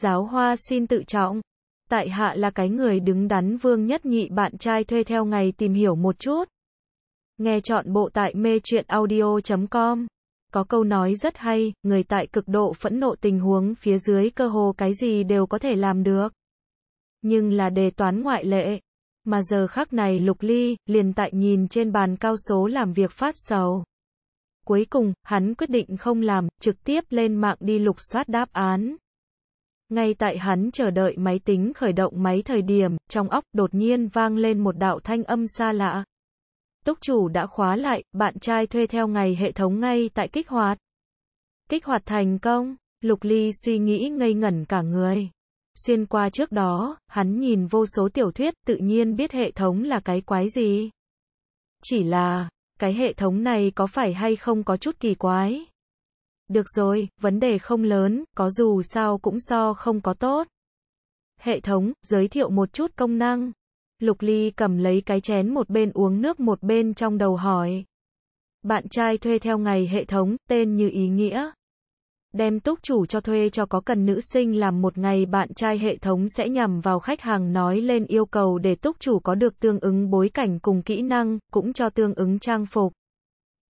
Giáo hoa xin tự trọng. Tại hạ là cái người đứng đắn vương nhất nhị bạn trai thuê theo ngày tìm hiểu một chút. Nghe chọn bộ tại mê chuyện audio.com. Có câu nói rất hay, người tại cực độ phẫn nộ tình huống phía dưới cơ hồ cái gì đều có thể làm được. Nhưng là đề toán ngoại lệ. Mà giờ khắc này Lục Ly, liền tại nhìn trên bàn cao số làm việc phát sầu. Cuối cùng, hắn quyết định không làm, trực tiếp lên mạng đi lục soát đáp án. Ngay tại hắn chờ đợi máy tính khởi động máy thời điểm, trong óc đột nhiên vang lên một đạo thanh âm xa lạ. Túc chủ đã khóa lại, bạn trai thuê theo ngày hệ thống ngay tại kích hoạt. Kích hoạt thành công, Lục Ly suy nghĩ ngây ngẩn cả người. Xuyên qua trước đó, hắn nhìn vô số tiểu thuyết tự nhiên biết hệ thống là cái quái gì. Chỉ là, cái hệ thống này có phải hay không có chút kỳ quái? Được rồi, vấn đề không lớn, có dù sao cũng so không có tốt. Hệ thống, giới thiệu một chút công năng. Lục Ly cầm lấy cái chén một bên uống nước một bên trong đầu hỏi. Bạn trai thuê theo ngày hệ thống, tên như ý nghĩa. Đem túc chủ cho thuê cho có cần nữ sinh làm một ngày bạn trai hệ thống sẽ nhằm vào khách hàng nói lên yêu cầu để túc chủ có được tương ứng bối cảnh cùng kỹ năng, cũng cho tương ứng trang phục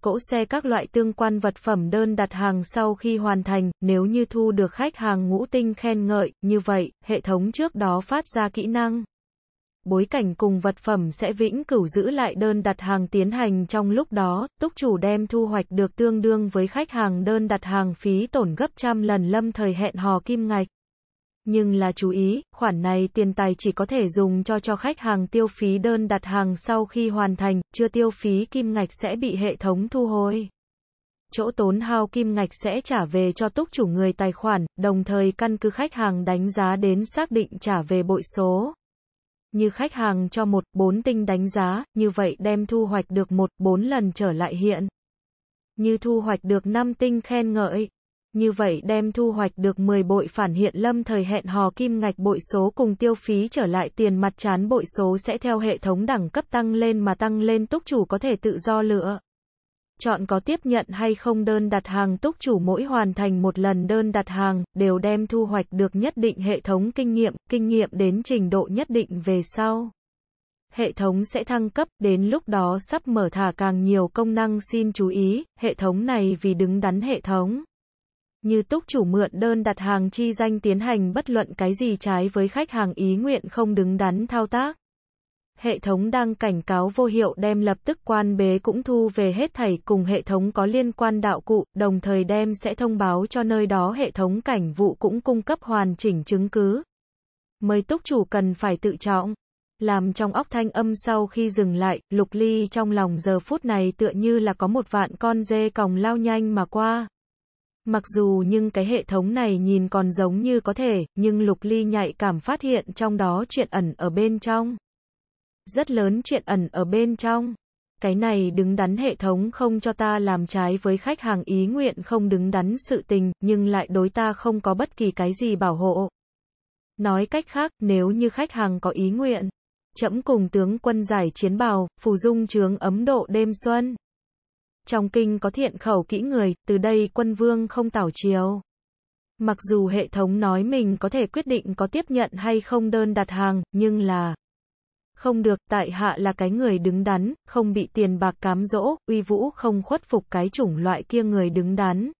cỗ xe các loại tương quan vật phẩm đơn đặt hàng sau khi hoàn thành, nếu như thu được khách hàng ngũ tinh khen ngợi, như vậy, hệ thống trước đó phát ra kỹ năng. Bối cảnh cùng vật phẩm sẽ vĩnh cửu giữ lại đơn đặt hàng tiến hành trong lúc đó, túc chủ đem thu hoạch được tương đương với khách hàng đơn đặt hàng phí tổn gấp trăm lần lâm thời hẹn hò kim ngạch. Nhưng là chú ý, khoản này tiền tài chỉ có thể dùng cho cho khách hàng tiêu phí đơn đặt hàng sau khi hoàn thành, chưa tiêu phí kim ngạch sẽ bị hệ thống thu hồi. Chỗ tốn hao kim ngạch sẽ trả về cho túc chủ người tài khoản, đồng thời căn cứ khách hàng đánh giá đến xác định trả về bội số. Như khách hàng cho một bốn tinh đánh giá, như vậy đem thu hoạch được một bốn lần trở lại hiện. Như thu hoạch được 5 tinh khen ngợi, như vậy đem thu hoạch được 10 bội phản hiện lâm thời hẹn hò kim ngạch bội số cùng tiêu phí trở lại tiền mặt chán bội số sẽ theo hệ thống đẳng cấp tăng lên mà tăng lên túc chủ có thể tự do lựa. Chọn có tiếp nhận hay không đơn đặt hàng túc chủ mỗi hoàn thành một lần đơn đặt hàng, đều đem thu hoạch được nhất định hệ thống kinh nghiệm, kinh nghiệm đến trình độ nhất định về sau hệ thống sẽ thăng cấp, đến lúc đó sắp mở thả càng nhiều công năng xin chú ý, hệ thống này vì đứng đắn hệ thống như túc chủ mượn đơn đặt hàng chi danh tiến hành bất luận cái gì trái với khách hàng ý nguyện không đứng đắn thao tác. Hệ thống đang cảnh cáo vô hiệu đem lập tức quan bế cũng thu về hết thảy cùng hệ thống có liên quan đạo cụ, đồng thời đem sẽ thông báo cho nơi đó hệ thống cảnh vụ cũng cung cấp hoàn chỉnh chứng cứ. mời túc chủ cần phải tự trọng. Làm trong óc thanh âm sau khi dừng lại, lục ly trong lòng giờ phút này tựa như là có một vạn con dê còng lao nhanh mà qua. Mặc dù nhưng cái hệ thống này nhìn còn giống như có thể, nhưng Lục Ly nhạy cảm phát hiện trong đó chuyện ẩn ở bên trong. Rất lớn chuyện ẩn ở bên trong. Cái này đứng đắn hệ thống không cho ta làm trái với khách hàng ý nguyện không đứng đắn sự tình, nhưng lại đối ta không có bất kỳ cái gì bảo hộ. Nói cách khác, nếu như khách hàng có ý nguyện, chẫm cùng tướng quân giải chiến bào, phù dung trướng ấm độ đêm xuân. Trong kinh có thiện khẩu kỹ người, từ đây quân vương không tảo chiếu Mặc dù hệ thống nói mình có thể quyết định có tiếp nhận hay không đơn đặt hàng, nhưng là không được, tại hạ là cái người đứng đắn, không bị tiền bạc cám dỗ, uy vũ không khuất phục cái chủng loại kia người đứng đắn.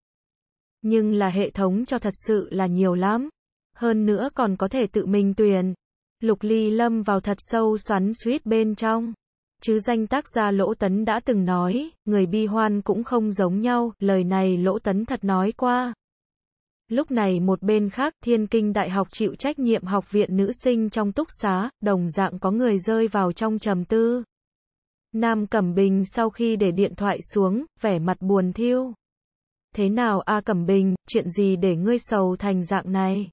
Nhưng là hệ thống cho thật sự là nhiều lắm. Hơn nữa còn có thể tự mình tuyển. Lục ly lâm vào thật sâu xoắn suýt bên trong chứ danh tác gia Lỗ Tấn đã từng nói, người bi hoan cũng không giống nhau, lời này Lỗ Tấn thật nói qua. Lúc này một bên khác, Thiên Kinh Đại học chịu trách nhiệm học viện nữ sinh trong túc xá, đồng dạng có người rơi vào trong trầm tư. Nam Cẩm Bình sau khi để điện thoại xuống, vẻ mặt buồn thiêu. Thế nào A Cẩm Bình, chuyện gì để ngươi sầu thành dạng này?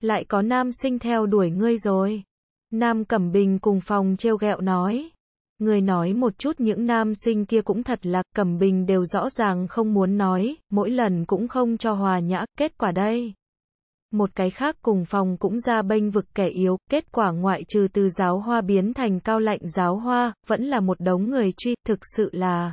Lại có nam sinh theo đuổi ngươi rồi. Nam Cẩm Bình cùng phòng trêu ghẹo nói. Người nói một chút những nam sinh kia cũng thật là, Cẩm Bình đều rõ ràng không muốn nói, mỗi lần cũng không cho hòa nhã, kết quả đây. Một cái khác cùng phòng cũng ra bênh vực kẻ yếu, kết quả ngoại trừ từ giáo hoa biến thành cao lạnh giáo hoa, vẫn là một đống người truy, thực sự là.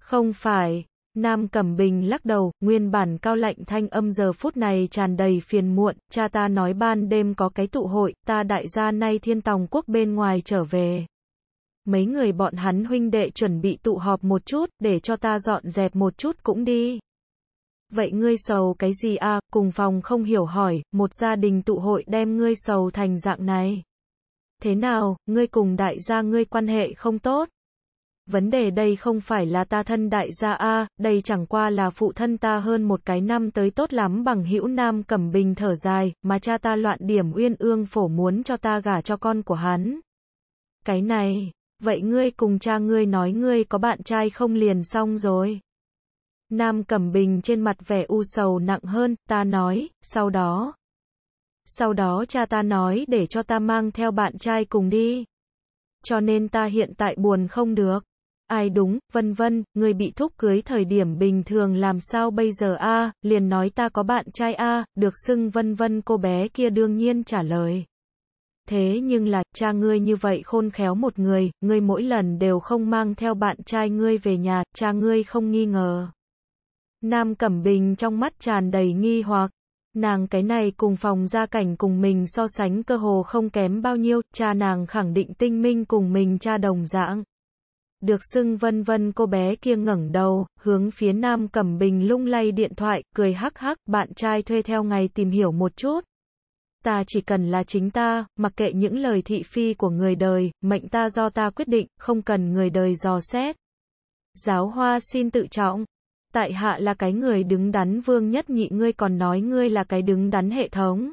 Không phải, Nam Cẩm Bình lắc đầu, nguyên bản cao lạnh thanh âm giờ phút này tràn đầy phiền muộn, cha ta nói ban đêm có cái tụ hội, ta đại gia nay thiên tòng quốc bên ngoài trở về mấy người bọn hắn huynh đệ chuẩn bị tụ họp một chút, để cho ta dọn dẹp một chút cũng đi. Vậy ngươi sầu cái gì a cùng phòng không hiểu hỏi, một gia đình tụ hội đem ngươi sầu thành dạng này. Thế nào, ngươi cùng đại gia ngươi quan hệ không tốt? Vấn đề đây không phải là ta thân đại gia a, đây chẳng qua là phụ thân ta hơn một cái năm tới tốt lắm bằng hữu nam cẩm bình thở dài, mà cha ta loạn điểm uyên ương phổ muốn cho ta gả cho con của hắn. Cái này vậy ngươi cùng cha ngươi nói ngươi có bạn trai không liền xong rồi. Nam Cẩm Bình trên mặt vẻ u sầu nặng hơn, ta nói, sau đó. Sau đó cha ta nói để cho ta mang theo bạn trai cùng đi. Cho nên ta hiện tại buồn không được. Ai đúng, vân vân, người bị thúc cưới thời điểm bình thường làm sao bây giờ a liền nói ta có bạn trai a được xưng vân vân cô bé kia đương nhiên trả lời. Thế nhưng là, cha ngươi như vậy khôn khéo một người, ngươi mỗi lần đều không mang theo bạn trai ngươi về nhà, cha ngươi không nghi ngờ. Nam Cẩm Bình trong mắt tràn đầy nghi hoặc, nàng cái này cùng phòng gia cảnh cùng mình so sánh cơ hồ không kém bao nhiêu, cha nàng khẳng định tinh minh cùng mình cha đồng dạng. Được xưng vân vân cô bé kia ngẩng đầu, hướng phía Nam Cẩm Bình lung lay điện thoại, cười hắc hắc, bạn trai thuê theo ngày tìm hiểu một chút ta chỉ cần là chính ta, mặc kệ những lời thị phi của người đời, mệnh ta do ta quyết định, không cần người đời dò xét. Giáo hoa xin tự trọng. Tại hạ là cái người đứng đắn vương nhất nhị ngươi còn nói ngươi là cái đứng đắn hệ thống.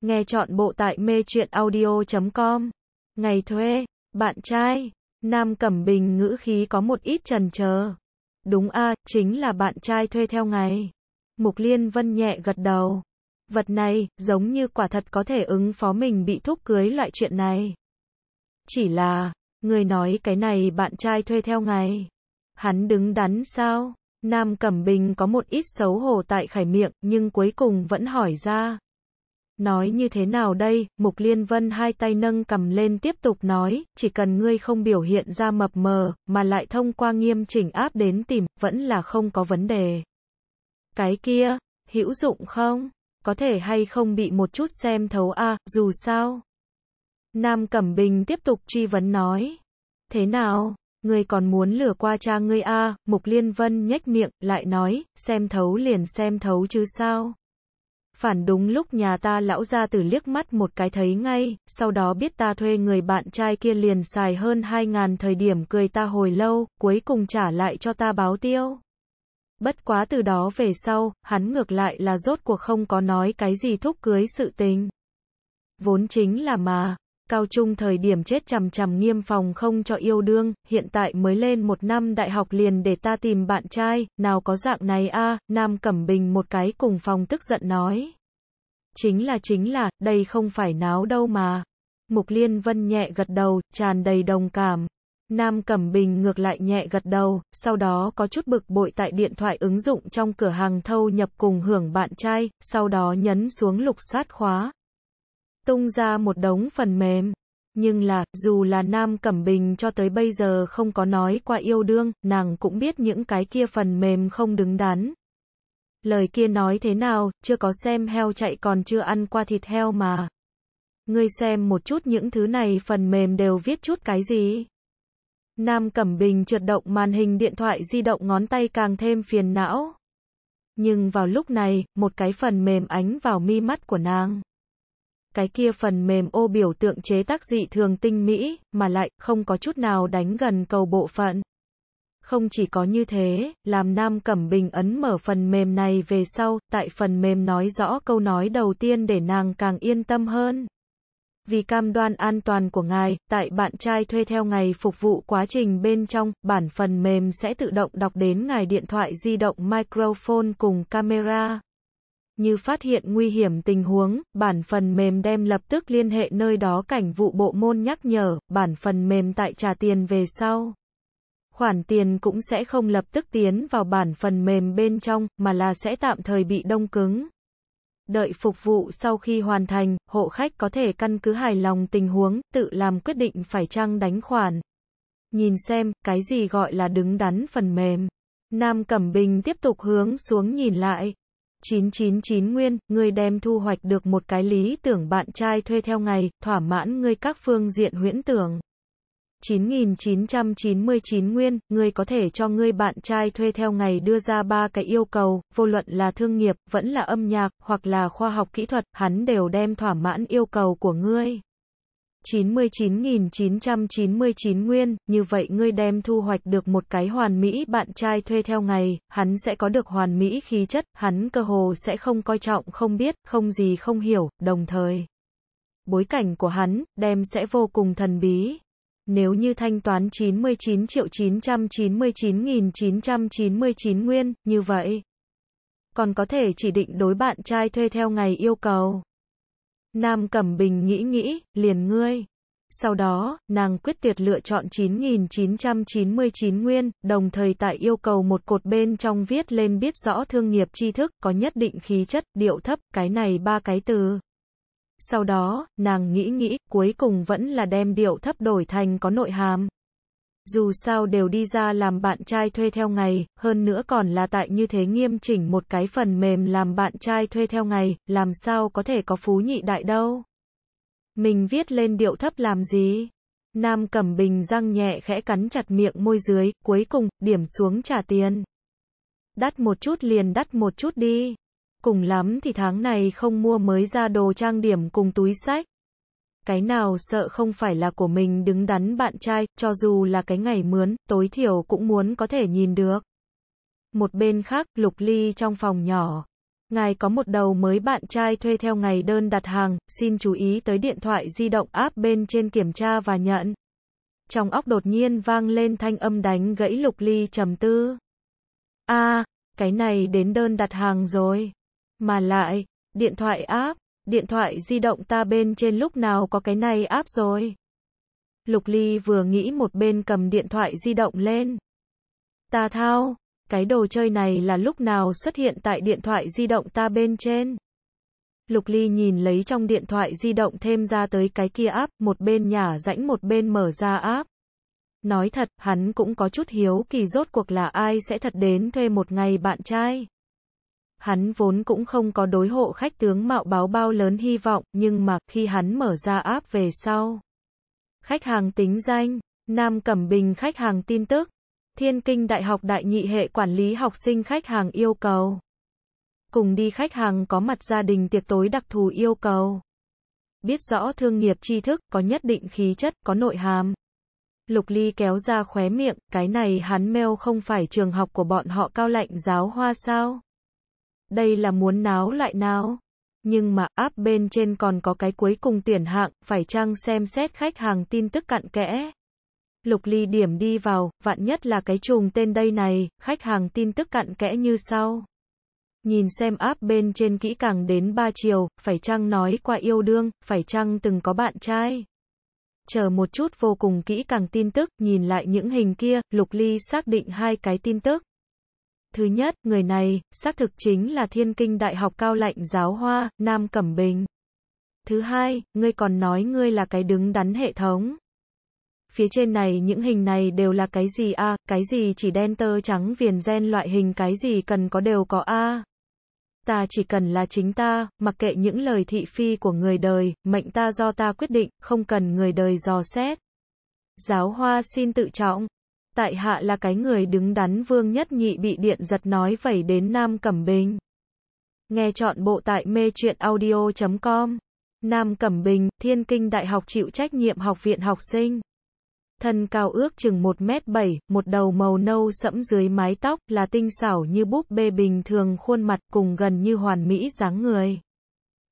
Nghe chọn bộ tại mê chuyện audio.com. Ngày thuê, bạn trai, Nam Cẩm Bình ngữ khí có một ít trần chờ Đúng a chính là bạn trai thuê theo ngày. Mục Liên Vân nhẹ gật đầu vật này, giống như quả thật có thể ứng phó mình bị thúc cưới loại chuyện này. Chỉ là, người nói cái này bạn trai thuê theo ngày. Hắn đứng đắn sao? Nam Cẩm Bình có một ít xấu hổ tại khải miệng, nhưng cuối cùng vẫn hỏi ra. Nói như thế nào đây, Mục Liên Vân hai tay nâng cầm lên tiếp tục nói, chỉ cần ngươi không biểu hiện ra mập mờ, mà lại thông qua nghiêm chỉnh áp đến tìm, vẫn là không có vấn đề. Cái kia, hữu dụng không? có thể hay không bị một chút xem thấu a à, dù sao. Nam Cẩm Bình tiếp tục truy vấn nói. Thế nào, ngươi còn muốn lừa qua cha ngươi a à, Mục Liên Vân nhếch miệng, lại nói, xem thấu liền xem thấu chứ sao. Phản đúng lúc nhà ta lão ra từ liếc mắt một cái thấy ngay, sau đó biết ta thuê người bạn trai kia liền xài hơn hai ngàn thời điểm cười ta hồi lâu, cuối cùng trả lại cho ta báo tiêu. Bất quá từ đó về sau, hắn ngược lại là rốt cuộc không có nói cái gì thúc cưới sự tình. Vốn chính là mà, cao trung thời điểm chết chằm chằm nghiêm phòng không cho yêu đương, hiện tại mới lên một năm đại học liền để ta tìm bạn trai, nào có dạng này a Nam Cẩm Bình một cái cùng phòng tức giận nói. Chính là chính là, đây không phải náo đâu mà. Mục Liên Vân nhẹ gật đầu, tràn đầy đồng cảm. Nam Cẩm Bình ngược lại nhẹ gật đầu, sau đó có chút bực bội tại điện thoại ứng dụng trong cửa hàng thâu nhập cùng hưởng bạn trai, sau đó nhấn xuống lục soát khóa. Tung ra một đống phần mềm. Nhưng là, dù là Nam Cẩm Bình cho tới bây giờ không có nói qua yêu đương, nàng cũng biết những cái kia phần mềm không đứng đắn. Lời kia nói thế nào, chưa có xem heo chạy còn chưa ăn qua thịt heo mà. Ngươi xem một chút những thứ này phần mềm đều viết chút cái gì. Nam Cẩm Bình trượt động màn hình điện thoại di động ngón tay càng thêm phiền não. Nhưng vào lúc này, một cái phần mềm ánh vào mi mắt của nàng. Cái kia phần mềm ô biểu tượng chế tác dị thường tinh mỹ, mà lại không có chút nào đánh gần cầu bộ phận. Không chỉ có như thế, làm Nam Cẩm Bình ấn mở phần mềm này về sau, tại phần mềm nói rõ câu nói đầu tiên để nàng càng yên tâm hơn vì cam đoan an toàn của ngài, tại bạn trai thuê theo ngày phục vụ quá trình bên trong, bản phần mềm sẽ tự động đọc đến ngài điện thoại di động microphone cùng camera. Như phát hiện nguy hiểm tình huống, bản phần mềm đem lập tức liên hệ nơi đó cảnh vụ bộ môn nhắc nhở, bản phần mềm tại trả tiền về sau khoản tiền cũng sẽ không lập tức tiến vào bản phần mềm bên trong, mà là sẽ tạm thời bị đông cứng đợi phục vụ sau khi hoàn thành, hộ khách có thể căn cứ hài lòng tình huống, tự làm quyết định phải chăng đánh khoản. Nhìn xem, cái gì gọi là đứng đắn phần mềm. Nam Cẩm Bình tiếp tục hướng xuống nhìn lại. 999 Nguyên, người đem thu hoạch được một cái lý tưởng bạn trai thuê theo ngày, thỏa mãn người các phương diện huyễn tưởng. 9.999 nguyên, người có thể cho người bạn trai thuê theo ngày đưa ra ba cái yêu cầu, vô luận là thương nghiệp, vẫn là âm nhạc, hoặc là khoa học kỹ thuật, hắn đều đem thỏa mãn yêu cầu của ngươi. 99.999 nguyên, như vậy ngươi đem thu hoạch được một cái hoàn mỹ bạn trai thuê theo ngày, hắn sẽ có được hoàn mỹ khí chất, hắn cơ hồ sẽ không coi trọng không biết, không gì không hiểu, đồng thời. Bối cảnh của hắn, đem sẽ vô cùng thần bí. Nếu như thanh toán 99 triệu 999.999 nguyên, như vậy. Còn có thể chỉ định đối bạn trai thuê theo ngày yêu cầu. Nam Cẩm Bình nghĩ nghĩ, liền ngươi. Sau đó, nàng quyết tuyệt lựa chọn 9.999 nguyên, đồng thời tại yêu cầu một cột bên trong viết lên biết rõ thương nghiệp tri thức, có nhất định khí chất, điệu thấp, cái này ba cái từ. Sau đó, nàng nghĩ nghĩ, cuối cùng vẫn là đem điệu thấp đổi thành có nội hàm. Dù sao đều đi ra làm bạn trai thuê theo ngày, hơn nữa còn là tại như thế nghiêm chỉnh một cái phần mềm làm bạn trai thuê theo ngày, làm sao có thể có phú nhị đại đâu. Mình viết lên điệu thấp làm gì? Nam Cẩm Bình răng nhẹ khẽ cắn chặt miệng môi dưới, cuối cùng, điểm xuống trả tiền. Đắt một chút liền đắt một chút đi. Cùng lắm thì tháng này không mua mới ra đồ trang điểm cùng túi sách. Cái nào sợ không phải là của mình đứng đắn bạn trai, cho dù là cái ngày mướn, tối thiểu cũng muốn có thể nhìn được. Một bên khác, Lục Ly trong phòng nhỏ. Ngài có một đầu mới bạn trai thuê theo ngày đơn đặt hàng, xin chú ý tới điện thoại di động áp bên trên kiểm tra và nhận. Trong óc đột nhiên vang lên thanh âm đánh gãy Lục Ly trầm tư. a à, cái này đến đơn đặt hàng rồi. Mà lại, điện thoại app, điện thoại di động ta bên trên lúc nào có cái này app rồi. Lục Ly vừa nghĩ một bên cầm điện thoại di động lên. Ta thao, cái đồ chơi này là lúc nào xuất hiện tại điện thoại di động ta bên trên. Lục Ly nhìn lấy trong điện thoại di động thêm ra tới cái kia app, một bên nhả rãnh một bên mở ra app. Nói thật, hắn cũng có chút hiếu kỳ rốt cuộc là ai sẽ thật đến thuê một ngày bạn trai hắn vốn cũng không có đối hộ khách tướng mạo báo bao lớn hy vọng, nhưng mà, khi hắn mở ra áp về sau. Khách hàng tính danh, Nam Cẩm Bình khách hàng tin tức, Thiên Kinh Đại học Đại nhị hệ quản lý học sinh khách hàng yêu cầu. Cùng đi khách hàng có mặt gia đình tiệc tối đặc thù yêu cầu. Biết rõ thương nghiệp tri thức, có nhất định khí chất, có nội hàm. Lục Ly kéo ra khóe miệng, cái này hắn mail không phải trường học của bọn họ cao lạnh giáo hoa sao? Đây là muốn náo lại náo. Nhưng mà áp bên trên còn có cái cuối cùng tiền hạng, phải chăng xem xét khách hàng tin tức cặn kẽ. Lục ly điểm đi vào, vạn nhất là cái trùng tên đây này, khách hàng tin tức cặn kẽ như sau. Nhìn xem áp bên trên kỹ càng đến ba chiều, phải chăng nói qua yêu đương, phải chăng từng có bạn trai. Chờ một chút vô cùng kỹ càng tin tức, nhìn lại những hình kia, lục ly xác định hai cái tin tức. Thứ nhất, người này, xác thực chính là thiên kinh đại học cao lạnh giáo hoa, Nam Cẩm Bình. Thứ hai, ngươi còn nói ngươi là cái đứng đắn hệ thống. Phía trên này những hình này đều là cái gì a cái gì chỉ đen tơ trắng viền gen loại hình cái gì cần có đều có a Ta chỉ cần là chính ta, mặc kệ những lời thị phi của người đời, mệnh ta do ta quyết định, không cần người đời dò xét. Giáo hoa xin tự trọng tại hạ là cái người đứng đắn vương nhất nhị bị điện giật nói vẩy đến Nam Cẩm Bình. Nghe chọn bộ tại mê truyện audio.com. Nam Cẩm Bình, Thiên Kinh Đại học chịu trách nhiệm học viện học sinh. Thân cao ước chừng một m bảy, một đầu màu nâu sẫm dưới mái tóc, là tinh xảo như búp bê bình thường khuôn mặt cùng gần như hoàn mỹ dáng người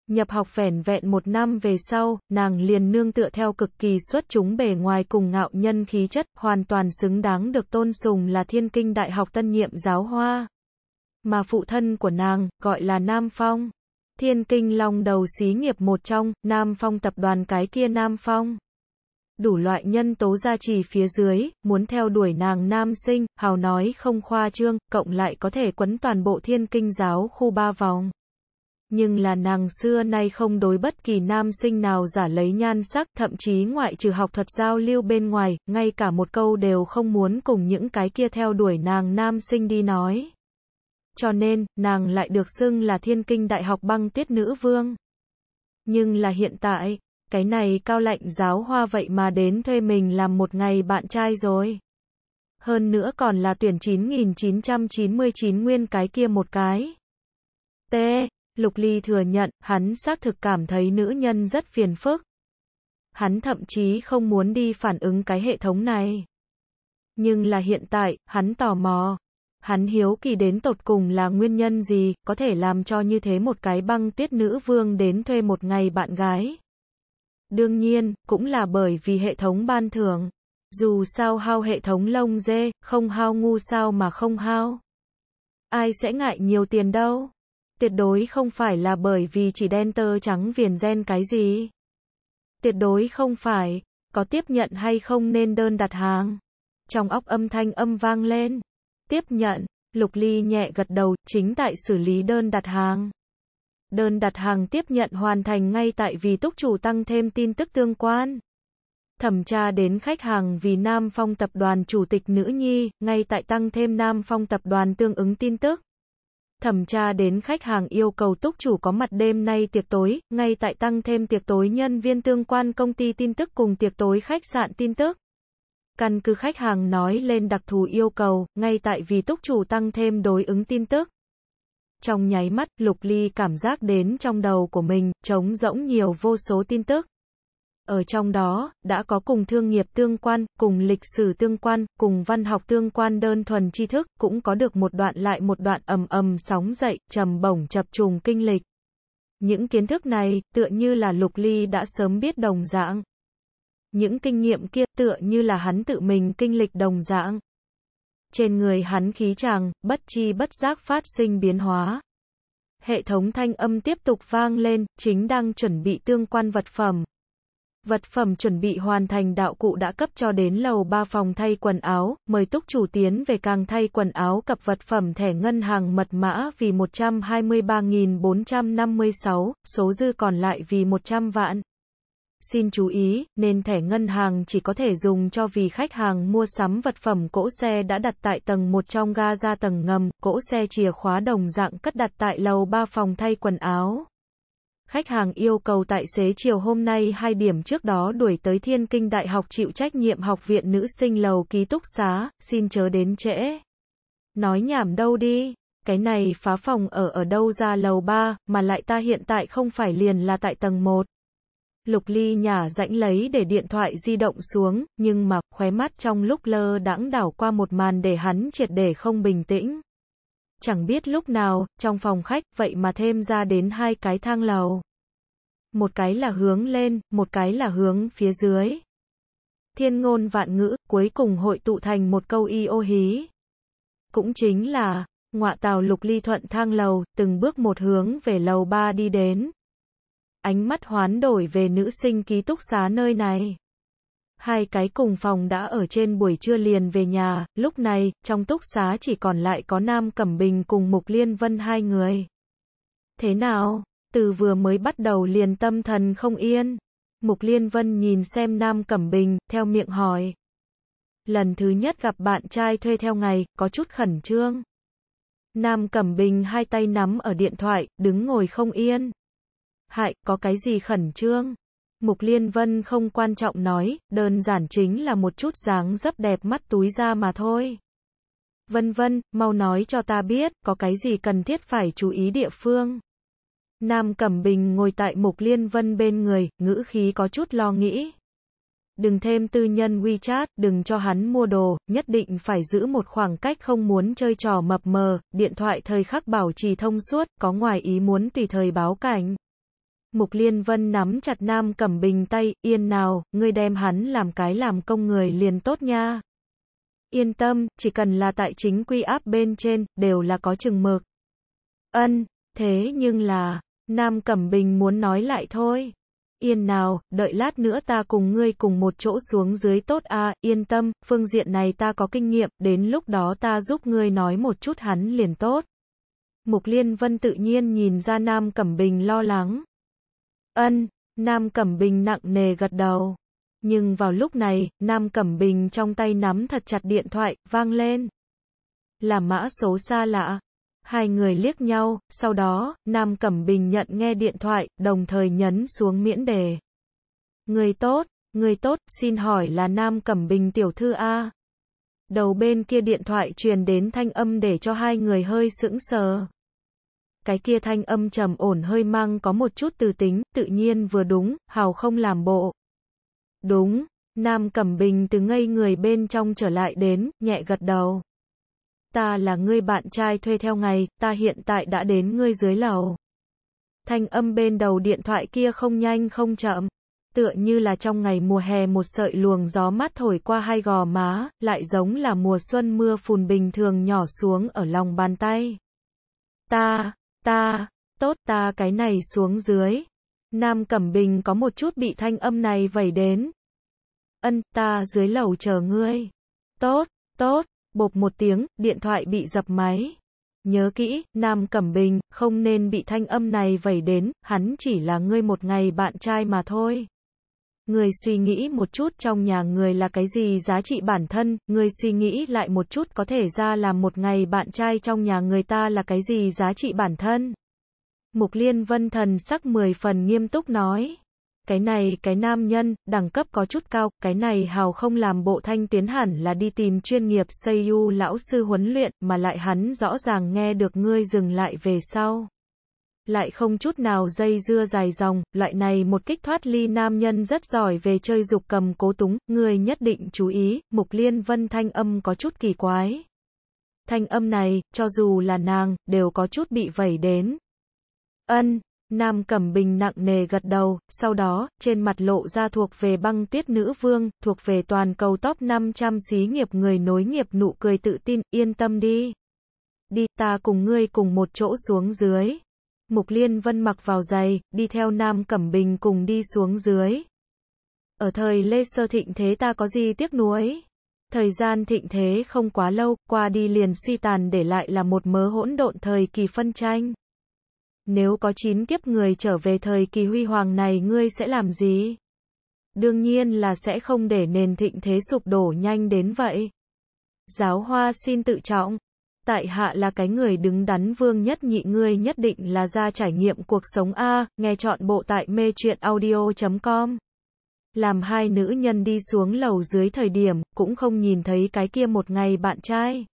nhập học vẻn vẹn một năm về sau, nàng liền nương tựa theo cực kỳ xuất chúng bề ngoài cùng ngạo nhân khí chất, hoàn toàn xứng đáng được tôn sùng là thiên kinh đại học tân nhiệm giáo hoa. Mà phụ thân của nàng, gọi là Nam Phong. Thiên kinh long đầu xí nghiệp một trong, Nam Phong tập đoàn cái kia Nam Phong. Đủ loại nhân tố gia trì phía dưới, muốn theo đuổi nàng nam sinh, hào nói không khoa trương, cộng lại có thể quấn toàn bộ thiên kinh giáo khu ba vòng nhưng là nàng xưa nay không đối bất kỳ nam sinh nào giả lấy nhan sắc, thậm chí ngoại trừ học thuật giao lưu bên ngoài, ngay cả một câu đều không muốn cùng những cái kia theo đuổi nàng nam sinh đi nói. Cho nên, nàng lại được xưng là thiên kinh đại học băng tuyết nữ vương. Nhưng là hiện tại, cái này cao lạnh giáo hoa vậy mà đến thuê mình làm một ngày bạn trai rồi. Hơn nữa còn là tuyển 9.999 nguyên cái kia một cái. T. Lục Ly thừa nhận, hắn xác thực cảm thấy nữ nhân rất phiền phức. Hắn thậm chí không muốn đi phản ứng cái hệ thống này. Nhưng là hiện tại, hắn tò mò. Hắn hiếu kỳ đến tột cùng là nguyên nhân gì, có thể làm cho như thế một cái băng tuyết nữ vương đến thuê một ngày bạn gái. Đương nhiên, cũng là bởi vì hệ thống ban thưởng. Dù sao hao hệ thống lông dê, không hao ngu sao mà không hao. Ai sẽ ngại nhiều tiền đâu. Tuyệt đối không phải là bởi vì chỉ đen tơ trắng viền gen cái gì. Tuyệt đối không phải, có tiếp nhận hay không nên đơn đặt hàng. Trong óc âm thanh âm vang lên. Tiếp nhận, Lục Ly nhẹ gật đầu, chính tại xử lý đơn đặt hàng. Đơn đặt hàng tiếp nhận hoàn thành ngay tại vì túc chủ tăng thêm tin tức tương quan. Thẩm tra đến khách hàng vì Nam Phong Tập đoàn Chủ tịch Nữ Nhi, ngay tại tăng thêm Nam Phong Tập đoàn tương ứng tin tức thẩm tra đến khách hàng yêu cầu túc chủ có mặt đêm nay tiệc tối, ngay tại tăng thêm tiệc tối nhân viên tương quan công ty tin tức cùng tiệc tối khách sạn tin tức. Căn cứ khách hàng nói lên đặc thù yêu cầu, ngay tại vì túc chủ tăng thêm đối ứng tin tức. Trong nháy mắt, Lục Ly cảm giác đến trong đầu của mình, trống rỗng nhiều vô số tin tức. Ở trong đó, đã có cùng thương nghiệp tương quan, cùng lịch sử tương quan, cùng văn học tương quan đơn thuần tri thức, cũng có được một đoạn lại một đoạn ầm ầm sóng dậy, trầm bổng chập trùng kinh lịch. Những kiến thức này, tựa như là Lục Ly đã sớm biết đồng dạng. Những kinh nghiệm kia, tựa như là hắn tự mình kinh lịch đồng dạng. Trên người hắn khí chàng, bất chi bất giác phát sinh biến hóa. Hệ thống thanh âm tiếp tục vang lên, chính đang chuẩn bị tương quan vật phẩm vật phẩm chuẩn bị hoàn thành đạo cụ đã cấp cho đến lầu 3 phòng thay quần áo, mời túc chủ tiến về càng thay quần áo cặp vật phẩm thẻ ngân hàng mật mã vì 123.456, số dư còn lại vì 100 vạn. Xin chú ý, nên thẻ ngân hàng chỉ có thể dùng cho vì khách hàng mua sắm vật phẩm cỗ xe đã đặt tại tầng 1 trong ga ra tầng ngầm, cỗ xe chìa khóa đồng dạng cất đặt tại lầu 3 phòng thay quần áo khách hàng yêu cầu tại xế chiều hôm nay hai điểm trước đó đuổi tới Thiên Kinh Đại học chịu trách nhiệm học viện nữ sinh lầu ký túc xá, xin chớ đến trễ. Nói nhảm đâu đi, cái này phá phòng ở ở đâu ra lầu 3, mà lại ta hiện tại không phải liền là tại tầng 1. Lục Ly nhà rãnh lấy để điện thoại di động xuống, nhưng mà khóe mắt trong lúc lơ đãng đảo qua một màn để hắn triệt để không bình tĩnh. Chẳng biết lúc nào, trong phòng khách, vậy mà thêm ra đến hai cái thang lầu. Một cái là hướng lên, một cái là hướng phía dưới. Thiên ngôn vạn ngữ, cuối cùng hội tụ thành một câu y ô hí. Cũng chính là, ngọa tàu lục ly thuận thang lầu, từng bước một hướng về lầu ba đi đến. Ánh mắt hoán đổi về nữ sinh ký túc xá nơi này hai cái cùng phòng đã ở trên buổi trưa liền về nhà, lúc này, trong túc xá chỉ còn lại có Nam Cẩm Bình cùng Mục Liên Vân hai người. Thế nào? Từ vừa mới bắt đầu liền tâm thần không yên. Mục Liên Vân nhìn xem Nam Cẩm Bình, theo miệng hỏi. Lần thứ nhất gặp bạn trai thuê theo ngày, có chút khẩn trương. Nam Cẩm Bình hai tay nắm ở điện thoại, đứng ngồi không yên. Hại, có cái gì khẩn trương? Mục Liên Vân không quan trọng nói, đơn giản chính là một chút dáng dấp đẹp mắt túi ra mà thôi. Vân vân, mau nói cho ta biết, có cái gì cần thiết phải chú ý địa phương. Nam Cẩm Bình ngồi tại Mục Liên Vân bên người, ngữ khí có chút lo nghĩ. Đừng thêm tư nhân WeChat, đừng cho hắn mua đồ, nhất định phải giữ một khoảng cách không muốn chơi trò mập mờ, điện thoại thời khắc bảo trì thông suốt, có ngoài ý muốn tùy thời báo cảnh. Mục Liên Vân nắm chặt Nam Cẩm Bình tay, yên nào, ngươi đem hắn làm cái làm công người liền tốt nha. Yên tâm, chỉ cần là tại chính quy áp bên trên, đều là có chừng mực. Ân, thế nhưng là, Nam Cẩm Bình muốn nói lại thôi. Yên nào, đợi lát nữa ta cùng ngươi cùng một chỗ xuống dưới tốt a, yên tâm, phương diện này ta có kinh nghiệm, đến lúc đó ta giúp ngươi nói một chút hắn liền tốt. Mục Liên Vân tự nhiên nhìn ra Nam Cẩm Bình lo lắng. Ân, Nam Cẩm Bình nặng nề gật đầu. Nhưng vào lúc này, Nam Cẩm Bình trong tay nắm thật chặt điện thoại, vang lên. Là mã số xa lạ. Hai người liếc nhau, sau đó, Nam Cẩm Bình nhận nghe điện thoại, đồng thời nhấn xuống miễn đề. Người tốt, người tốt, xin hỏi là Nam Cẩm Bình tiểu thư A. Đầu bên kia điện thoại truyền đến thanh âm để cho hai người hơi sững sờ cái kia thanh âm trầm ổn hơi mang có một chút từ tính, tự nhiên vừa đúng, hào không làm bộ. Đúng, Nam Cẩm Bình từ ngây người bên trong trở lại đến, nhẹ gật đầu. Ta là ngươi bạn trai thuê theo ngày, ta hiện tại đã đến ngươi dưới lầu. Thanh âm bên đầu điện thoại kia không nhanh không chậm. Tựa như là trong ngày mùa hè một sợi luồng gió mát thổi qua hai gò má, lại giống là mùa xuân mưa phùn bình thường nhỏ xuống ở lòng bàn tay. Ta, ta, tốt ta cái này xuống dưới. Nam Cẩm Bình có một chút bị thanh âm này vẩy đến. Ân, ta dưới lầu chờ ngươi. Tốt, tốt, bộp một tiếng, điện thoại bị dập máy. Nhớ kỹ, Nam Cẩm Bình, không nên bị thanh âm này vẩy đến, hắn chỉ là ngươi một ngày bạn trai mà thôi người suy nghĩ một chút trong nhà người là cái gì giá trị bản thân, người suy nghĩ lại một chút có thể ra làm một ngày bạn trai trong nhà người ta là cái gì giá trị bản thân. Mục Liên Vân thần sắc mười phần nghiêm túc nói. Cái này, cái nam nhân, đẳng cấp có chút cao, cái này hào không làm bộ thanh tiến hẳn là đi tìm chuyên nghiệp Seiyu lão sư huấn luyện, mà lại hắn rõ ràng nghe được ngươi dừng lại về sau lại không chút nào dây dưa dài dòng, loại này một kích thoát ly nam nhân rất giỏi về chơi dục cầm cố túng, người nhất định chú ý, Mục Liên Vân thanh âm có chút kỳ quái. Thanh âm này, cho dù là nàng, đều có chút bị vẩy đến. Ân, Nam Cẩm Bình nặng nề gật đầu, sau đó, trên mặt lộ ra thuộc về băng tuyết nữ vương, thuộc về toàn cầu top 500 xí nghiệp người nối nghiệp nụ cười tự tin, yên tâm đi. Đi ta cùng ngươi cùng một chỗ xuống dưới. Mục Liên Vân mặc vào giày, đi theo Nam Cẩm Bình cùng đi xuống dưới. Ở thời Lê Sơ Thịnh Thế ta có gì tiếc nuối? Thời gian thịnh thế không quá lâu, qua đi liền suy tàn để lại là một mớ hỗn độn thời kỳ phân tranh. Nếu có chín kiếp người trở về thời kỳ huy hoàng này ngươi sẽ làm gì? Đương nhiên là sẽ không để nền thịnh thế sụp đổ nhanh đến vậy. Giáo hoa xin tự trọng tại hạ là cái người đứng đắn vương nhất nhị ngươi nhất định là ra trải nghiệm cuộc sống A, nghe chọn bộ tại mê truyện audio.com. Làm hai nữ nhân đi xuống lầu dưới thời điểm, cũng không nhìn thấy cái kia một ngày bạn trai.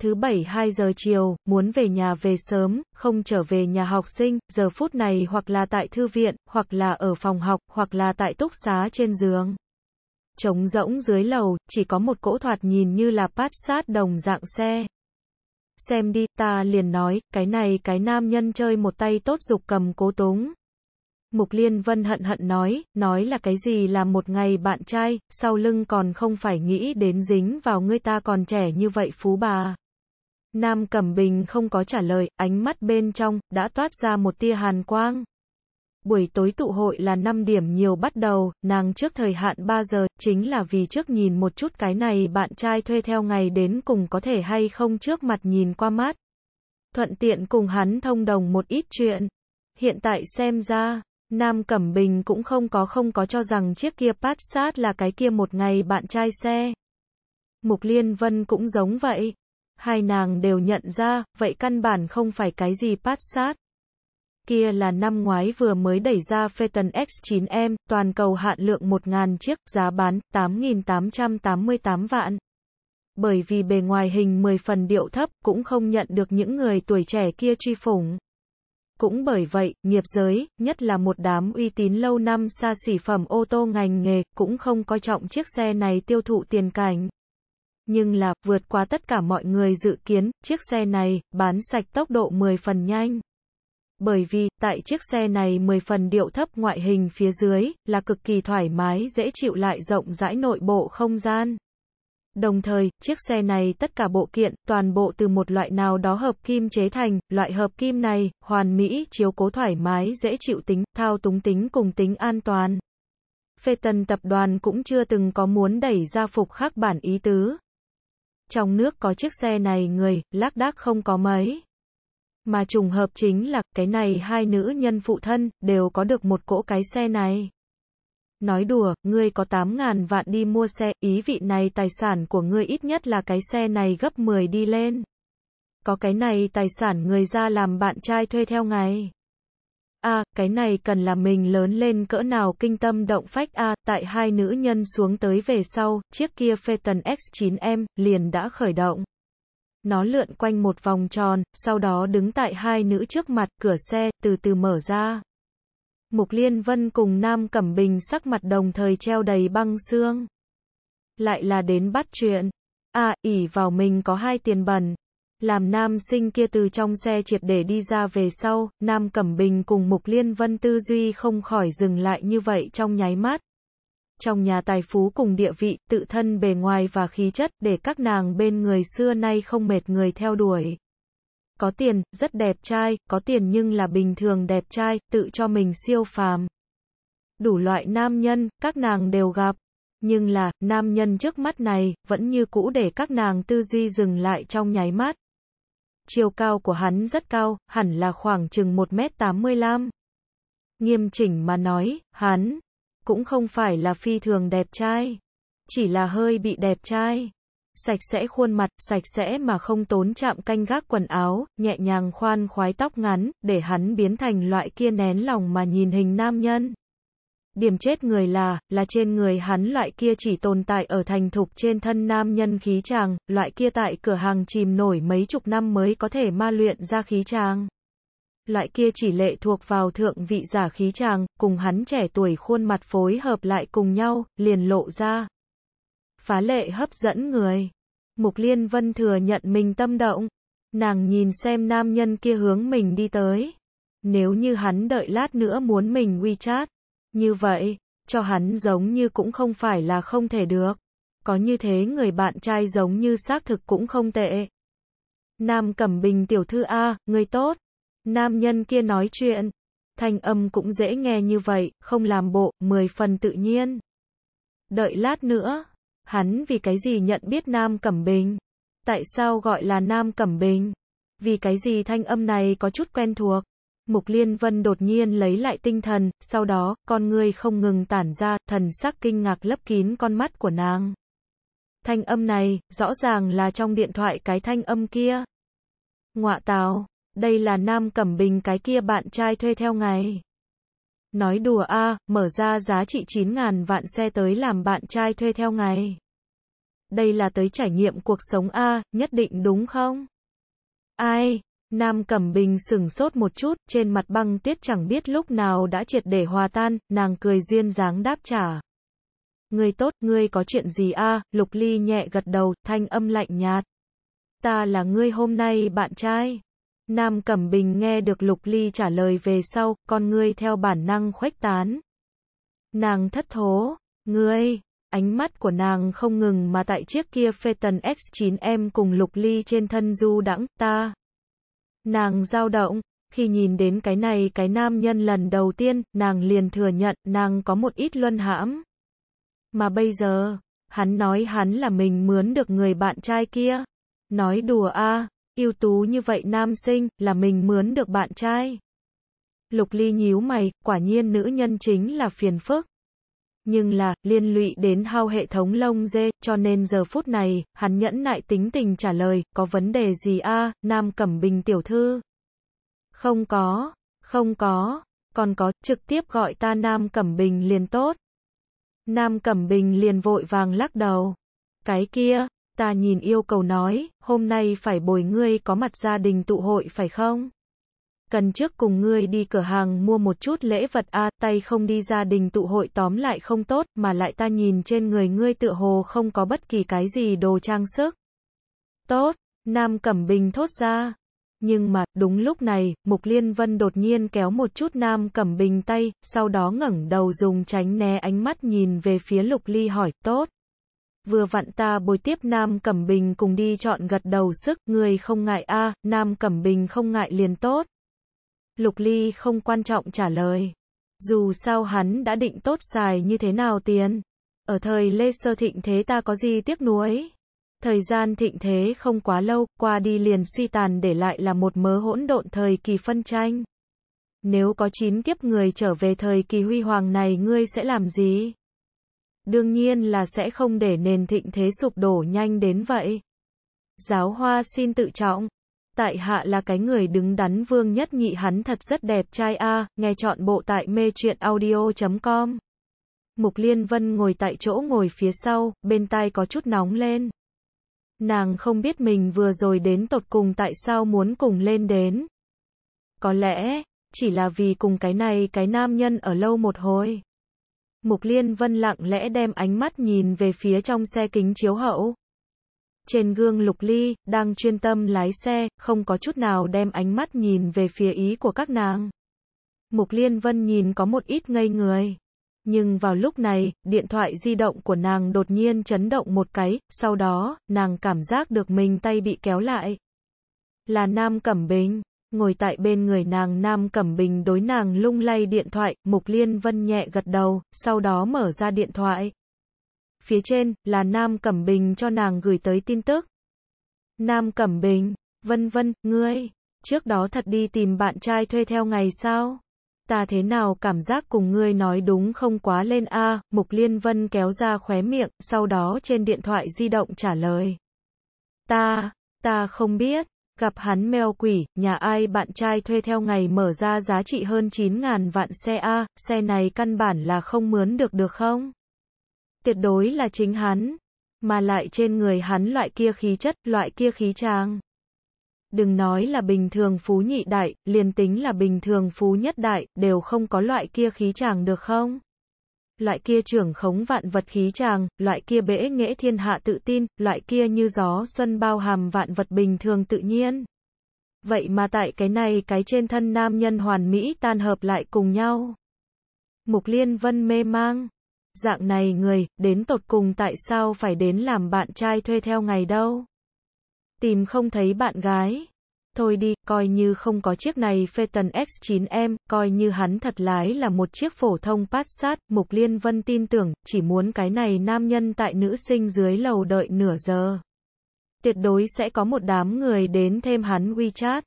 Thứ bảy 2 giờ chiều, muốn về nhà về sớm, không trở về nhà học sinh, giờ phút này hoặc là tại thư viện, hoặc là ở phòng học, hoặc là tại túc xá trên giường trống rỗng dưới lầu, chỉ có một cỗ thoạt nhìn như là bát sát đồng dạng xe, xem đi, ta liền nói, cái này cái nam nhân chơi một tay tốt dục cầm cố túng. Mục Liên Vân hận hận nói, nói là cái gì là một ngày bạn trai, sau lưng còn không phải nghĩ đến dính vào người ta còn trẻ như vậy phú bà. Nam Cẩm Bình không có trả lời, ánh mắt bên trong, đã toát ra một tia hàn quang. Buổi tối tụ hội là 5 điểm nhiều bắt đầu, nàng trước thời hạn 3 giờ, chính là vì trước nhìn một chút cái này bạn trai thuê theo ngày đến cùng có thể hay không trước mặt nhìn qua mắt Thuận tiện cùng hắn thông đồng một ít chuyện. Hiện tại xem ra, Nam Cẩm Bình cũng không có không có cho rằng chiếc kia Passat là cái kia một ngày bạn trai xe. Mục Liên Vân cũng giống vậy. Hai nàng đều nhận ra, vậy căn bản không phải cái gì Passat kia là năm ngoái vừa mới đẩy ra Phaeton X9M, toàn cầu hạn lượng 1.000 chiếc, giá bán 8.888 vạn. Bởi vì bề ngoài hình 10 phần điệu thấp, cũng không nhận được những người tuổi trẻ kia truy phủng. Cũng bởi vậy, nghiệp giới, nhất là một đám uy tín lâu năm xa xỉ phẩm ô tô ngành nghề, cũng không coi trọng chiếc xe này tiêu thụ tiền cảnh. Nhưng là, vượt qua tất cả mọi người dự kiến, chiếc xe này, bán sạch tốc độ 10 phần nhanh bởi vì tại chiếc xe này 10 phần điệu thấp ngoại hình phía dưới là cực kỳ thoải mái dễ chịu lại rộng rãi nội bộ không gian. Đồng thời, chiếc xe này tất cả bộ kiện, toàn bộ từ một loại nào đó hợp kim chế thành, loại hợp kim này, hoàn mỹ, chiếu cố thoải mái, dễ chịu tính, thao túng tính cùng tính an toàn. Phê tần tập đoàn cũng chưa từng có muốn đẩy ra phục khác bản ý tứ. Trong nước có chiếc xe này người, lác đác không có mấy. Mà trùng hợp chính là, cái này hai nữ nhân phụ thân, đều có được một cỗ cái xe này. Nói đùa, ngươi có 8.000 vạn đi mua xe, ý vị này tài sản của ngươi ít nhất là cái xe này gấp 10 đi lên. Có cái này tài sản người ra làm bạn trai thuê theo ngày. A, à, cái này cần là mình lớn lên cỡ nào kinh tâm động phách a, à, tại hai nữ nhân xuống tới về sau, chiếc kia Phaeton X9M liền đã khởi động. Nó lượn quanh một vòng tròn, sau đó đứng tại hai nữ trước mặt, cửa xe, từ từ mở ra. Mục Liên Vân cùng Nam Cẩm Bình sắc mặt đồng thời treo đầy băng xương. Lại là đến bắt chuyện. À, ỉ vào mình có hai tiền bẩn. Làm nam sinh kia từ trong xe triệt để đi ra về sau, Nam Cẩm Bình cùng Mục Liên Vân tư duy không khỏi dừng lại như vậy trong nháy mắt trong nhà tài phú cùng địa vị, tự thân bề ngoài và khí chất, để các nàng bên người xưa nay không mệt người theo đuổi. Có tiền, rất đẹp trai, có tiền nhưng là bình thường đẹp trai, tự cho mình siêu phàm. Đủ loại nam nhân, các nàng đều gặp. Nhưng là, nam nhân trước mắt này, vẫn như cũ để các nàng tư duy dừng lại trong nháy mắt. Chiều cao của hắn rất cao, hẳn là khoảng chừng 1m85. Nghiêm chỉnh mà nói, hắn cũng không phải là phi thường đẹp trai, chỉ là hơi bị đẹp trai. Sạch sẽ khuôn mặt, sạch sẽ mà không tốn chạm canh gác quần áo, nhẹ nhàng khoan khoái tóc ngắn, để hắn biến thành loại kia nén lòng mà nhìn hình nam nhân. Điểm chết người là, là trên người hắn loại kia chỉ tồn tại ở thành thục trên thân nam nhân khí tràng, loại kia tại cửa hàng chìm nổi mấy chục năm mới có thể ma luyện ra khí tràng loại kia chỉ lệ thuộc vào thượng vị giả khí chàng, cùng hắn trẻ tuổi khuôn mặt phối hợp lại cùng nhau, liền lộ ra. Phá lệ hấp dẫn người. Mục Liên Vân thừa nhận mình tâm động. Nàng nhìn xem nam nhân kia hướng mình đi tới. Nếu như hắn đợi lát nữa muốn mình WeChat, như vậy, cho hắn giống như cũng không phải là không thể được. Có như thế người bạn trai giống như xác thực cũng không tệ. Nam Cẩm Bình tiểu thư A, người tốt. Nam nhân kia nói chuyện, thanh âm cũng dễ nghe như vậy, không làm bộ, mười phần tự nhiên. Đợi lát nữa, hắn vì cái gì nhận biết Nam Cẩm Bình? Tại sao gọi là Nam Cẩm Bình? Vì cái gì thanh âm này có chút quen thuộc? Mục Liên Vân đột nhiên lấy lại tinh thần, sau đó, con người không ngừng tản ra, thần sắc kinh ngạc lấp kín con mắt của nàng. Thanh âm này, rõ ràng là trong điện thoại cái thanh âm kia. Ngọa tào, đây là Nam Cẩm Bình cái kia bạn trai thuê theo ngày. Nói đùa a, à, mở ra giá trị 9.000 vạn xe tới làm bạn trai thuê theo ngày. Đây là tới trải nghiệm cuộc sống a, à, nhất định đúng không? Ai? Nam Cẩm Bình sừng sốt một chút, trên mặt băng tuyết chẳng biết lúc nào đã triệt để hòa tan, nàng cười duyên dáng đáp trả. người tốt, ngươi có chuyện gì a? À? Lục Ly nhẹ gật đầu, thanh âm lạnh nhạt. Ta là ngươi hôm nay bạn trai. Nam Cẩm Bình nghe được Lục Ly trả lời về sau, con ngươi theo bản năng khuếch tán. Nàng thất thố, ngươi, ánh mắt của nàng không ngừng mà tại chiếc kia Phaeton X9M cùng Lục Ly trên thân du đãng ta. Nàng dao động, khi nhìn đến cái này cái nam nhân lần đầu tiên, nàng liền thừa nhận nàng có một ít luân hãm. Mà bây giờ, hắn nói hắn là mình mướn được người bạn trai kia. Nói đùa a à ưu tú như vậy nam sinh, là mình mướn được bạn trai. Lục Ly nhíu mày, quả nhiên nữ nhân chính là phiền phức. Nhưng là, liên lụy đến hao hệ thống lông dê, cho nên giờ phút này, hắn nhẫn nại tính tình trả lời, có vấn đề gì a Nam Cẩm Bình tiểu thư? Không có, không có, còn có, trực tiếp gọi ta Nam Cẩm Bình liền tốt. Nam Cẩm Bình liền vội vàng lắc đầu. Cái kia, Ta nhìn yêu cầu nói, hôm nay phải bồi ngươi có mặt gia đình tụ hội phải không? Cần trước cùng ngươi đi cửa hàng mua một chút lễ vật a, tay không đi gia đình tụ hội tóm lại không tốt, mà lại ta nhìn trên người ngươi tựa hồ không có bất kỳ cái gì đồ trang sức. Tốt, Nam Cẩm Bình thốt ra. Nhưng mà, đúng lúc này, Mục Liên Vân đột nhiên kéo một chút Nam Cẩm Bình tay, sau đó ngẩng đầu dùng tránh né ánh mắt nhìn về phía Lục Ly hỏi, tốt vừa vặn ta bồi tiếp Nam Cẩm Bình cùng đi chọn gật đầu sức, người không ngại a à, Nam Cẩm Bình không ngại liền tốt. Lục Ly không quan trọng trả lời. Dù sao hắn đã định tốt xài như thế nào tiền. Ở thời Lê Sơ Thịnh Thế ta có gì tiếc nuối. Thời gian thịnh thế không quá lâu, qua đi liền suy tàn để lại là một mớ hỗn độn thời kỳ phân tranh. Nếu có chín kiếp người trở về thời kỳ huy hoàng này ngươi sẽ làm gì? đương nhiên là sẽ không để nền thịnh thế sụp đổ nhanh đến vậy. Giáo hoa xin tự trọng. Tại hạ là cái người đứng đắn vương nhất nhị hắn thật rất đẹp trai a nghe chọn bộ tại mê chuyện audio.com. Mục Liên Vân ngồi tại chỗ ngồi phía sau, bên tai có chút nóng lên. Nàng không biết mình vừa rồi đến tột cùng tại sao muốn cùng lên đến. Có lẽ, chỉ là vì cùng cái này cái nam nhân ở lâu một hồi. Mục Liên Vân lặng lẽ đem ánh mắt nhìn về phía trong xe kính chiếu hậu. Trên gương lục ly, đang chuyên tâm lái xe, không có chút nào đem ánh mắt nhìn về phía ý của các nàng. Mục Liên Vân nhìn có một ít ngây người. Nhưng vào lúc này, điện thoại di động của nàng đột nhiên chấn động một cái, sau đó, nàng cảm giác được mình tay bị kéo lại. Là Nam Cẩm Bình ngồi tại bên người nàng Nam Cẩm Bình đối nàng lung lay điện thoại, Mục Liên Vân nhẹ gật đầu, sau đó mở ra điện thoại. Phía trên, là Nam Cẩm Bình cho nàng gửi tới tin tức. Nam Cẩm Bình, vân vân, ngươi, trước đó thật đi tìm bạn trai thuê theo ngày sao? Ta thế nào cảm giác cùng ngươi nói đúng không quá lên a Mục Liên Vân kéo ra khóe miệng, sau đó trên điện thoại di động trả lời. Ta, ta không biết. Gặp hắn mèo quỷ, nhà ai bạn trai thuê theo ngày mở ra giá trị hơn 9.000 vạn xe A, xe này căn bản là không mướn được được không? Tuyệt đối là chính hắn, mà lại trên người hắn loại kia khí chất, loại kia khí trang. Đừng nói là bình thường phú nhị đại, liền tính là bình thường phú nhất đại, đều không có loại kia khí chàng được không? loại kia trưởng khống vạn vật khí tràng, loại kia bể nghệ thiên hạ tự tin, loại kia như gió xuân bao hàm vạn vật bình thường tự nhiên. Vậy mà tại cái này cái trên thân nam nhân hoàn mỹ tan hợp lại cùng nhau. Mục Liên Vân mê mang. Dạng này người, đến tột cùng tại sao phải đến làm bạn trai thuê theo ngày đâu? Tìm không thấy bạn gái. Thôi đi, coi như không có chiếc này Phaeton X9M, coi như hắn thật lái là một chiếc phổ thông Passat, Mục Liên Vân tin tưởng, chỉ muốn cái này nam nhân tại nữ sinh dưới lầu đợi nửa giờ. Tuyệt đối sẽ có một đám người đến thêm hắn WeChat.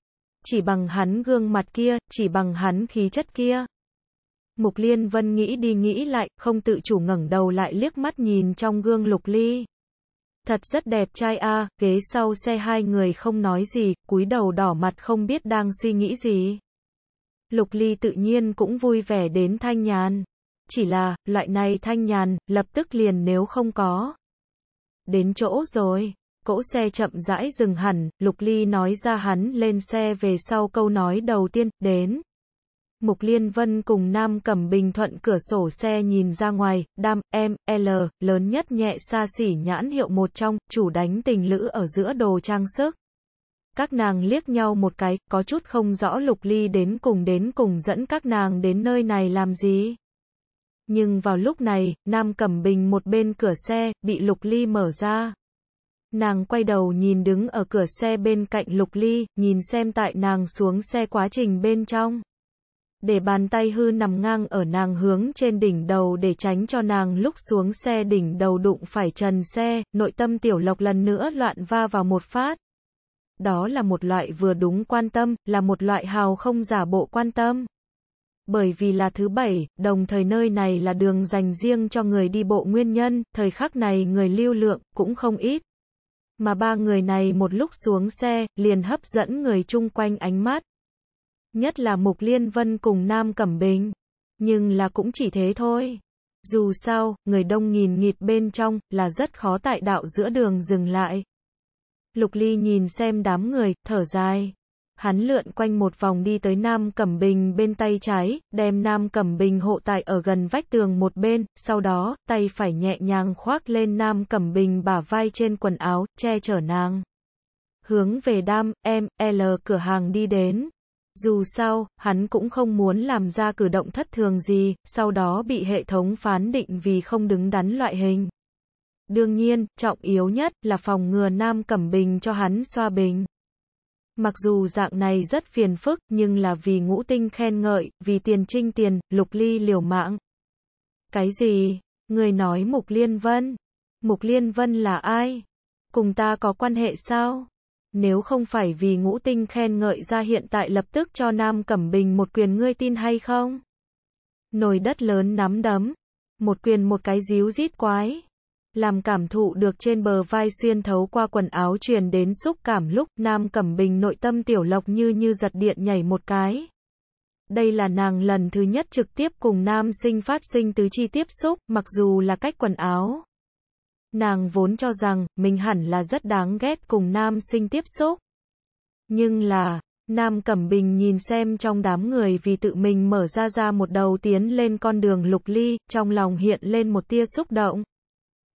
Chỉ bằng hắn gương mặt kia, chỉ bằng hắn khí chất kia. Mục Liên Vân nghĩ đi nghĩ lại, không tự chủ ngẩng đầu lại liếc mắt nhìn trong gương lục ly. Thật rất đẹp trai a, ghế sau xe hai người không nói gì, cúi đầu đỏ mặt không biết đang suy nghĩ gì. Lục Ly tự nhiên cũng vui vẻ đến thanh nhàn. Chỉ là, loại này thanh nhàn, lập tức liền nếu không có. Đến chỗ rồi, cỗ xe chậm rãi dừng hẳn, Lục Ly nói ra hắn lên xe về sau câu nói đầu tiên, đến. Mục Liên Vân cùng Nam Cẩm Bình Thuận cửa sổ xe nhìn ra ngoài, đam, em, L, lớn nhất nhẹ xa xỉ nhãn hiệu một trong, chủ đánh tình lữ ở giữa đồ trang sức. Các nàng liếc nhau một cái, có chút không rõ Lục Ly đến cùng đến cùng dẫn các nàng đến nơi này làm gì. Nhưng vào lúc này, Nam Cẩm Bình một bên cửa xe, bị Lục Ly mở ra. Nàng quay đầu nhìn đứng ở cửa xe bên cạnh Lục Ly, nhìn xem tại nàng xuống xe quá trình bên trong để bàn tay hư nằm ngang ở nàng hướng trên đỉnh đầu để tránh cho nàng lúc xuống xe đỉnh đầu đụng phải trần xe, nội tâm tiểu lộc lần nữa loạn va vào một phát. Đó là một loại vừa đúng quan tâm, là một loại hào không giả bộ quan tâm. Bởi vì là thứ bảy, đồng thời nơi này là đường dành riêng cho người đi bộ nguyên nhân, thời khắc này người lưu lượng cũng không ít. Mà ba người này một lúc xuống xe, liền hấp dẫn người chung quanh ánh mắt nhất là Mục Liên Vân cùng Nam Cẩm Bình. Nhưng là cũng chỉ thế thôi. Dù sao, người đông nghìn nghịt bên trong, là rất khó tại đạo giữa đường dừng lại. Lục Ly nhìn xem đám người, thở dài. Hắn lượn quanh một vòng đi tới Nam Cẩm Bình bên tay trái, đem Nam Cẩm Bình hộ tại ở gần vách tường một bên, sau đó, tay phải nhẹ nhàng khoác lên Nam Cẩm Bình bả vai trên quần áo, che chở nàng. Hướng về Đam, m L cửa hàng đi đến. Dù sao, hắn cũng không muốn làm ra cử động thất thường gì, sau đó bị hệ thống phán định vì không đứng đắn loại hình. Đương nhiên, trọng yếu nhất là phòng ngừa Nam Cẩm Bình cho hắn xoa bình. Mặc dù dạng này rất phiền phức, nhưng là vì ngũ tinh khen ngợi, vì tiền trinh tiền, lục ly liều mạng. Cái gì? Người nói Mục Liên Vân. Mục Liên Vân là ai? Cùng ta có quan hệ sao? Nếu không phải vì ngũ tinh khen ngợi ra hiện tại lập tức cho Nam Cẩm Bình một quyền ngươi tin hay không? Nồi đất lớn nắm đấm, một quyền một cái díu rít quái. Làm cảm thụ được trên bờ vai xuyên thấu qua quần áo truyền đến xúc cảm lúc Nam Cẩm Bình nội tâm tiểu lộc như như giật điện nhảy một cái. Đây là nàng lần thứ nhất trực tiếp cùng nam sinh phát sinh tứ chi tiếp xúc, mặc dù là cách quần áo. Nàng vốn cho rằng, mình hẳn là rất đáng ghét cùng nam sinh tiếp xúc. Nhưng là, Nam Cẩm Bình nhìn xem trong đám người vì tự mình mở ra ra một đầu tiến lên con đường lục ly, trong lòng hiện lên một tia xúc động.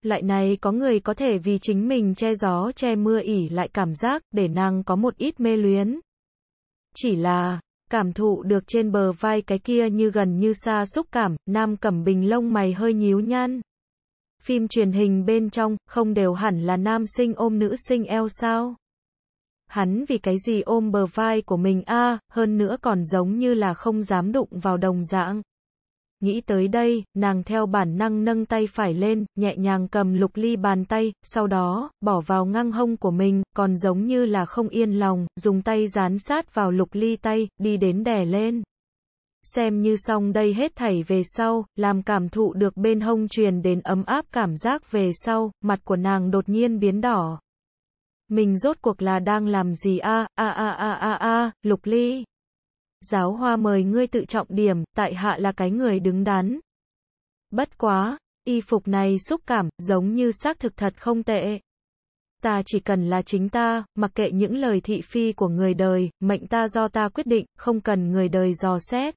Loại này có người có thể vì chính mình che gió che mưa ỉ lại cảm giác, để nàng có một ít mê luyến. Chỉ là, cảm thụ được trên bờ vai cái kia như gần như xa xúc cảm, Nam Cẩm Bình lông mày hơi nhíu nhăn phim truyền hình bên trong, không đều hẳn là nam sinh ôm nữ sinh eo sao? Hắn vì cái gì ôm bờ vai của mình a hơn nữa còn giống như là không dám đụng vào đồng dạng. Nghĩ tới đây, nàng theo bản năng nâng tay phải lên, nhẹ nhàng cầm lục ly bàn tay, sau đó, bỏ vào ngang hông của mình, còn giống như là không yên lòng, dùng tay dán sát vào lục ly tay, đi đến đè lên xem như xong đây hết thảy về sau, làm cảm thụ được bên hông truyền đến ấm áp cảm giác về sau, mặt của nàng đột nhiên biến đỏ. Mình rốt cuộc là đang làm gì a a a a a a, lục ly. Giáo hoa mời ngươi tự trọng điểm, tại hạ là cái người đứng đắn. Bất quá, y phục này xúc cảm, giống như xác thực thật không tệ. Ta chỉ cần là chính ta, mặc kệ những lời thị phi của người đời, mệnh ta do ta quyết định, không cần người đời dò xét.